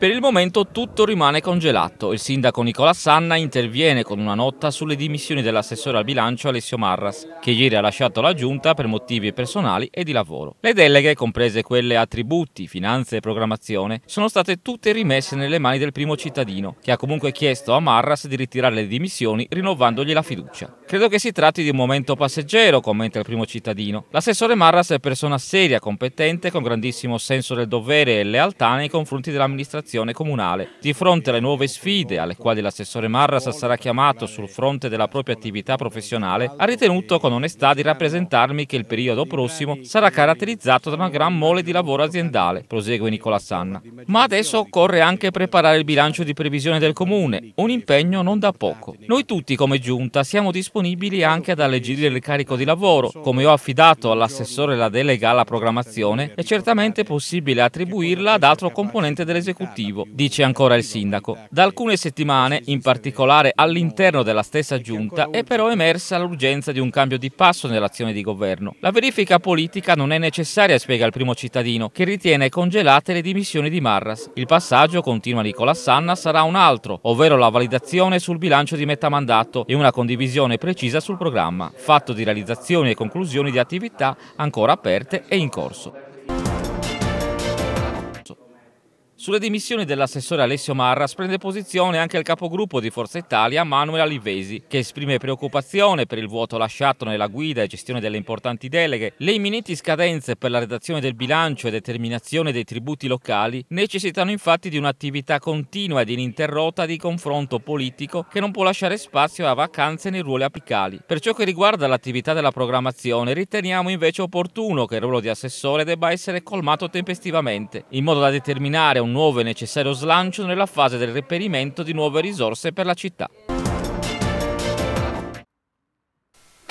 Per il momento tutto rimane congelato. Il sindaco Nicola Sanna interviene con una nota sulle dimissioni dell'assessore al bilancio Alessio Marras, che ieri ha lasciato la giunta per motivi personali e di lavoro. Le deleghe, comprese quelle attributi, finanze e programmazione, sono state tutte rimesse nelle mani del primo cittadino, che ha comunque chiesto a Marras di ritirare le dimissioni rinnovandogli la fiducia. Credo che si tratti di un momento passeggero, commenta il primo cittadino. L'assessore Marras è persona seria, competente, con grandissimo senso del dovere e lealtà nei confronti dell'amministrazione amministrazione comunale. Di fronte alle nuove sfide alle quali l'assessore Marras sarà chiamato sul fronte della propria attività professionale, ha ritenuto con onestà di rappresentarmi che il periodo prossimo sarà caratterizzato da una gran mole di lavoro aziendale, prosegue Nicola Sanna. Ma adesso occorre anche preparare il bilancio di previsione del comune, un impegno non da poco. Noi tutti come giunta siamo disponibili anche ad alleggerire il carico di lavoro, come ho affidato all'assessore la delega alla programmazione, è certamente possibile attribuirla ad altro componente dell'esecutivo produttivo, dice ancora il sindaco. Da alcune settimane, in particolare all'interno della stessa giunta, è però emersa l'urgenza di un cambio di passo nell'azione di governo. La verifica politica non è necessaria, spiega il primo cittadino, che ritiene congelate le dimissioni di Marras. Il passaggio, continua Nicola Sanna, sarà un altro, ovvero la validazione sul bilancio di metà mandato e una condivisione precisa sul programma, fatto di realizzazioni e conclusioni di attività ancora aperte e in corso. Sulle dimissioni dell'assessore Alessio Marras prende posizione anche il capogruppo di Forza Italia Manuel Alivesi, che esprime preoccupazione per il vuoto lasciato nella guida e gestione delle importanti deleghe, le imminenti scadenze per la redazione del bilancio e determinazione dei tributi locali necessitano infatti di un'attività continua ed ininterrotta di confronto politico che non può lasciare spazio a vacanze nei ruoli apicali. Per ciò che riguarda l'attività della programmazione riteniamo invece opportuno che il ruolo di assessore debba essere colmato tempestivamente, in modo da determinare un un nuovo e necessario slancio nella fase del reperimento di nuove risorse per la città.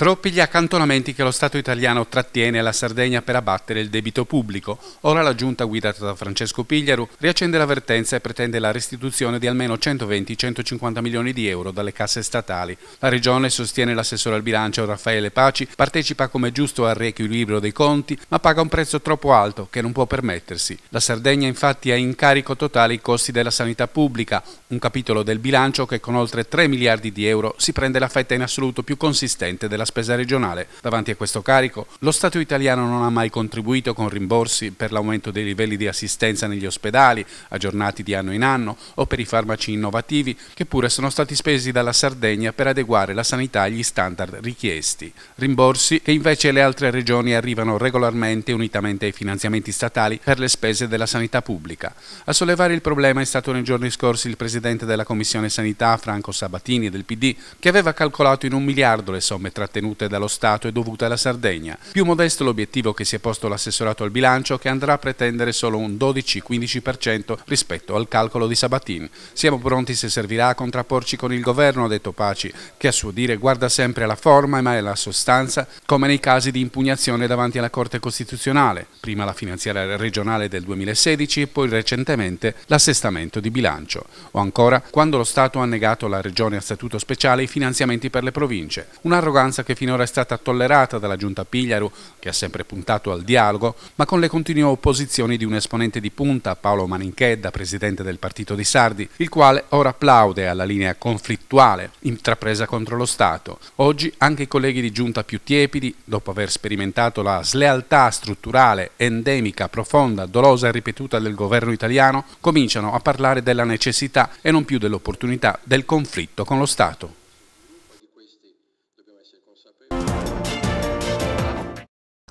Troppi gli accantonamenti che lo Stato italiano trattiene alla Sardegna per abbattere il debito pubblico. Ora la giunta guidata da Francesco Pigliaru riaccende l'avvertenza e pretende la restituzione di almeno 120-150 milioni di euro dalle casse statali. La regione sostiene l'assessore al bilancio Raffaele Paci, partecipa come giusto al riequilibrio dei conti, ma paga un prezzo troppo alto che non può permettersi. La Sardegna infatti ha in carico totale i costi della sanità pubblica, un capitolo del bilancio che con oltre 3 miliardi di euro si prende la fetta in assoluto più consistente della spesa regionale. Davanti a questo carico, lo Stato italiano non ha mai contribuito con rimborsi per l'aumento dei livelli di assistenza negli ospedali, aggiornati di anno in anno, o per i farmaci innovativi, che pure sono stati spesi dalla Sardegna per adeguare la sanità agli standard richiesti. Rimborsi che invece le altre regioni arrivano regolarmente unitamente ai finanziamenti statali per le spese della sanità pubblica. A sollevare il problema è stato nei giorni scorsi il presidente della Commissione Sanità, Franco Sabatini, del PD, che aveva calcolato in un miliardo le somme trattenute trattenute dallo Stato e dovute alla Sardegna. Più modesto l'obiettivo che si è posto l'assessorato al bilancio che andrà a pretendere solo un 12-15% rispetto al calcolo di Sabatin. Siamo pronti se servirà a contrapporci con il governo, ha detto Paci, che a suo dire guarda sempre alla forma e mai alla sostanza, come nei casi di impugnazione davanti alla Corte Costituzionale, prima la finanziaria regionale del 2016 e poi recentemente l'assestamento di bilancio, o ancora quando lo Stato ha negato alla Regione a statuto speciale i finanziamenti per le province. Un'arroganza maggioranza che finora è stata tollerata dalla giunta Pigliaru, che ha sempre puntato al dialogo, ma con le continue opposizioni di un esponente di punta, Paolo Maninchedda, presidente del partito di Sardi, il quale ora applaude alla linea conflittuale intrapresa contro lo Stato. Oggi anche i colleghi di giunta più tiepidi, dopo aver sperimentato la slealtà strutturale, endemica, profonda, dolosa e ripetuta del governo italiano, cominciano a parlare della necessità e non più dell'opportunità del conflitto con lo Stato.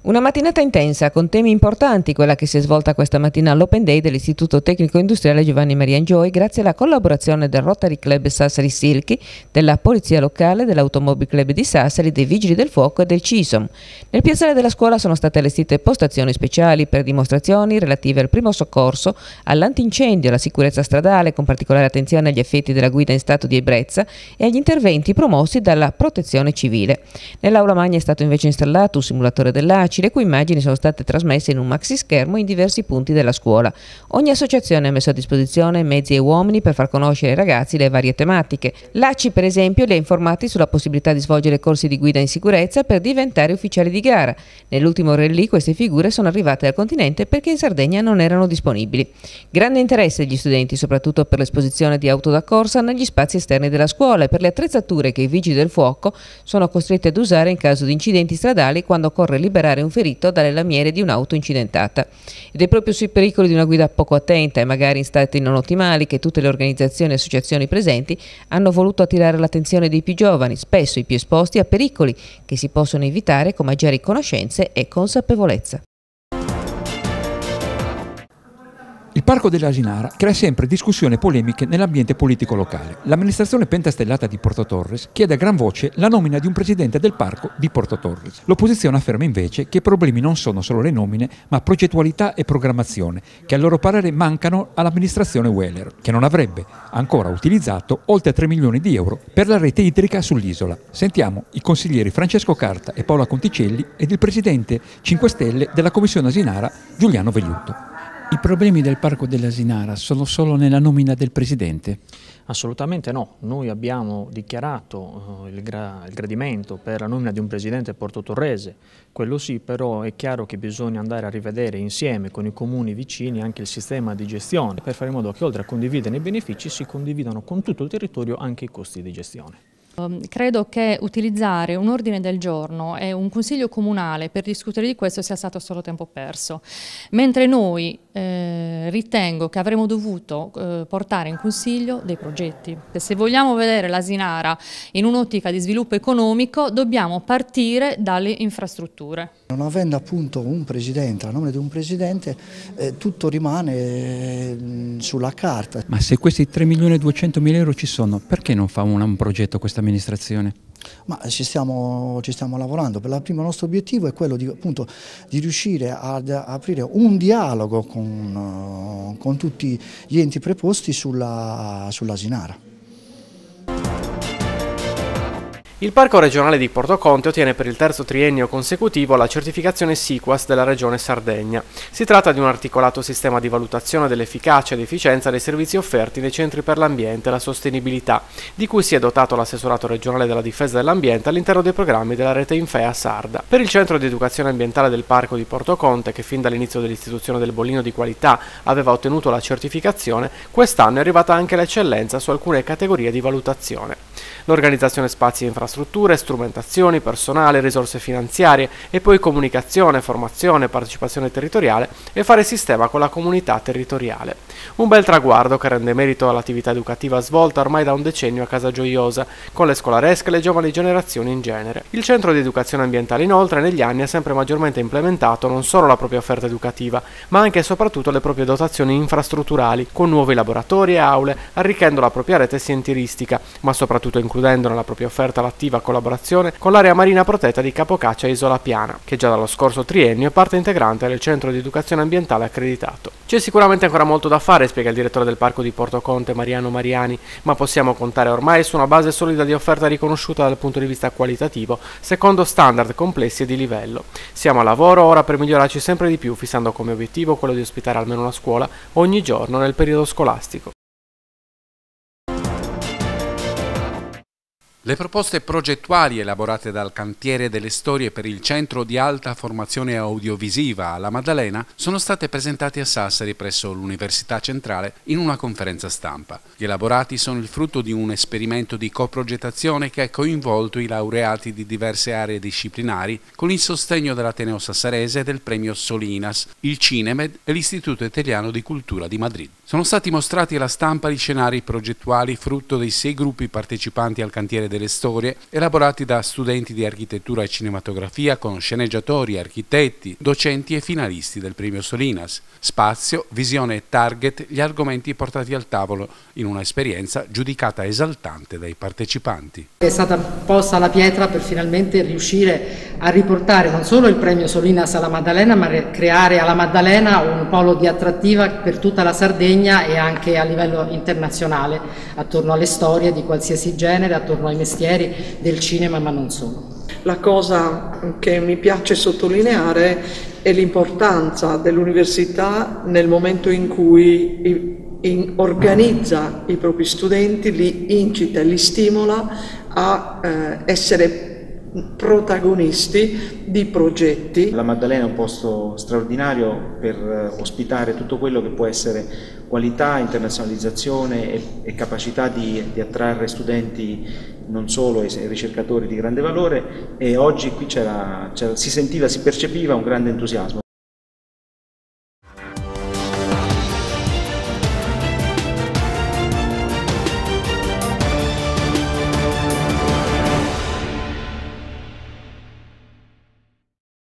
Una mattinata intensa con temi importanti, quella che si è svolta questa mattina all'Open Day dell'Istituto Tecnico Industriale Giovanni Maria Angioi, grazie alla collaborazione del Rotary Club Sassari Silchi, della Polizia Locale, dell'Automobile Club di Sassari, dei Vigili del Fuoco e del CISOM. Nel piazzale della scuola sono state allestite postazioni speciali per dimostrazioni relative al primo soccorso, all'antincendio, alla sicurezza stradale, con particolare attenzione agli effetti della guida in stato di ebbrezza e agli interventi promossi dalla Protezione Civile. Nell'aula magna è stato invece installato un simulatore dell'ACI portacci le cui immagini sono state trasmesse in un maxischermo in diversi punti della scuola. Ogni associazione ha messo a disposizione mezzi e uomini per far conoscere ai ragazzi le varie tematiche. L'ACI per esempio li ha informati sulla possibilità di svolgere corsi di guida in sicurezza per diventare ufficiali di gara. Nell'ultimo rally queste figure sono arrivate al continente perché in Sardegna non erano disponibili. Grande interesse degli studenti soprattutto per l'esposizione di auto da corsa negli spazi esterni della scuola e per le attrezzature che i vigili del fuoco sono costretti ad usare in caso di incidenti stradali quando occorre liberare evacuare un ferito dalle lamiere di un'auto incidentata. Ed è proprio sui pericoli di una guida poco attenta e magari in stati non ottimali che tutte le organizzazioni e associazioni presenti hanno voluto attirare l'attenzione dei più giovani, spesso i più esposti a pericoli che si possono evitare con maggiori conoscenze e consapevolezza. Parco dell'Asinara crea sempre discussioni e polemiche nell'ambiente politico locale. L'amministrazione pentastellata di Porto Torres chiede a gran voce la nomina di un presidente del parco di Porto Torres. L'opposizione afferma invece che i problemi non sono solo le nomine, ma progettualità e programmazione, che a loro parere mancano all'amministrazione Weller, che non avrebbe ancora utilizzato oltre 3 milioni di euro per la rete idrica sull'isola. Sentiamo i consiglieri Francesco Carta e Paola Conticelli ed il presidente 5 Stelle della Commissione Asinara, Giuliano Vegliuto. I problemi del Parco dell'Asinara sono solo nella nomina del Presidente? Assolutamente no, noi abbiamo dichiarato eh, il, gra il gradimento per la nomina di un Presidente Porto Torrese, quello sì però è chiaro che bisogna andare a rivedere insieme con i comuni vicini anche il sistema di gestione per fare in modo che oltre a condividere i benefici si condividano con tutto il territorio anche i costi di gestione. Ehm, credo che utilizzare un ordine del giorno e un consiglio comunale per discutere di questo sia stato solo tempo perso, mentre noi eh, ritengo che avremmo dovuto eh, portare in consiglio dei progetti. Se vogliamo vedere l'Asinara in un'ottica di sviluppo economico dobbiamo partire dalle infrastrutture. Non avendo appunto un presidente, a nome di un presidente, eh, tutto rimane eh, sulla carta. Ma se questi 3 milioni e 200 mila euro ci sono, perché non fa un, un progetto questa amministrazione? Ma ci stiamo, ci stiamo lavorando, per la prima il nostro obiettivo è quello di, appunto, di riuscire ad aprire un dialogo con, eh, con tutti gli enti preposti sulla, sulla Sinara. Il Parco regionale di Porto Conte ottiene per il terzo triennio consecutivo la certificazione SIQUAS della Regione Sardegna. Si tratta di un articolato sistema di valutazione dell'efficacia ed efficienza dei servizi offerti nei centri per l'ambiente e la sostenibilità, di cui si è dotato l'assessorato regionale della difesa dell'ambiente all'interno dei programmi della rete Infea Sarda. Per il centro di educazione ambientale del Parco di Porto Conte, che fin dall'inizio dell'istituzione del bollino di qualità aveva ottenuto la certificazione, quest'anno è arrivata anche l'eccellenza su alcune categorie di valutazione l'organizzazione spazi e infrastrutture, strumentazioni, personale, risorse finanziarie e poi comunicazione, formazione, partecipazione territoriale e fare sistema con la comunità territoriale. Un bel traguardo che rende merito all'attività educativa svolta ormai da un decennio a Casa Gioiosa, con le scolaresche e le giovani generazioni in genere. Il centro di educazione ambientale inoltre negli anni ha sempre maggiormente implementato non solo la propria offerta educativa, ma anche e soprattutto le proprie dotazioni infrastrutturali, con nuovi laboratori e aule, arricchendo la propria rete sentieristica, ma soprattutto inclusiva concludendo nella propria offerta l'attiva collaborazione con l'area marina protetta di Capocaccia Isola Piana, che già dallo scorso triennio è parte integrante del centro di educazione ambientale accreditato. C'è sicuramente ancora molto da fare, spiega il direttore del parco di Porto Conte Mariano Mariani, ma possiamo contare ormai su una base solida di offerta riconosciuta dal punto di vista qualitativo, secondo standard complessi e di livello. Siamo a lavoro ora per migliorarci sempre di più, fissando come obiettivo quello di ospitare almeno una scuola ogni giorno nel periodo scolastico. Le proposte progettuali elaborate dal cantiere delle storie per il Centro di Alta Formazione Audiovisiva alla Maddalena sono state presentate a Sassari presso l'Università Centrale in una conferenza stampa. Gli elaborati sono il frutto di un esperimento di coprogettazione che ha coinvolto i laureati di diverse aree disciplinari con il sostegno dell'Ateneo Sassarese e del premio Solinas, il Cinemed e l'Istituto Italiano di Cultura di Madrid. Sono stati mostrati alla stampa gli scenari progettuali frutto dei sei gruppi partecipanti al cantiere delle delle storie elaborati da studenti di architettura e cinematografia con sceneggiatori, architetti, docenti e finalisti del premio Solinas. Spazio, visione e target gli argomenti portati al tavolo in un'esperienza giudicata esaltante dai partecipanti. È stata posta la pietra per finalmente riuscire a riportare non solo il premio Solinas alla Maddalena ma creare alla Maddalena un polo di attrattiva per tutta la Sardegna e anche a livello internazionale attorno alle storie di qualsiasi genere, attorno ai messaggi mestieri del cinema, ma non solo. La cosa che mi piace sottolineare è l'importanza dell'università nel momento in cui organizza i propri studenti, li incita, e li stimola a eh, essere protagonisti di progetti. La Maddalena è un posto straordinario per eh, ospitare tutto quello che può essere qualità, internazionalizzazione e, e capacità di, di attrarre studenti non solo ai ricercatori di grande valore e oggi qui c'era, si sentiva, si percepiva un grande entusiasmo.